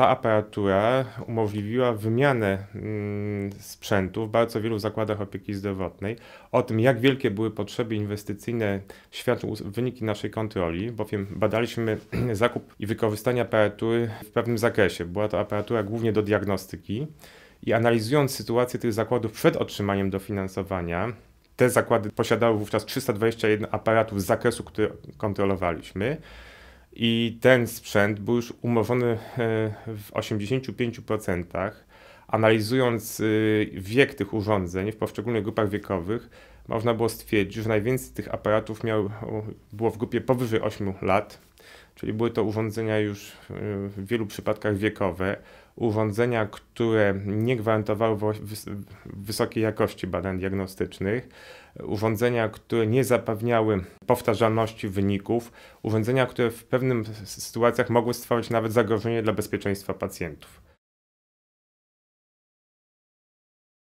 ta aparatura umożliwiła wymianę mm, sprzętu w bardzo wielu zakładach opieki zdrowotnej. O tym, jak wielkie były potrzeby inwestycyjne, świadczą wyniki naszej kontroli, bowiem badaliśmy zakup i wykorzystanie aparatury w pewnym zakresie. Była to aparatura głównie do diagnostyki i analizując sytuację tych zakładów przed otrzymaniem dofinansowania, te zakłady posiadały wówczas 321 aparatów z zakresu, który kontrolowaliśmy i ten sprzęt był już umorzony e, w 85%. Analizując y, wiek tych urządzeń w poszczególnych grupach wiekowych, można było stwierdzić, że najwięcej tych aparatów miał, było w grupie powyżej 8 lat, czyli były to urządzenia już y, w wielu przypadkach wiekowe, urządzenia, które nie gwarantowały wysokiej jakości badań diagnostycznych, urządzenia, które nie zapewniały powtarzalności wyników, urządzenia, które w pewnych sytuacjach mogły stwarzać nawet zagrożenie dla bezpieczeństwa pacjentów.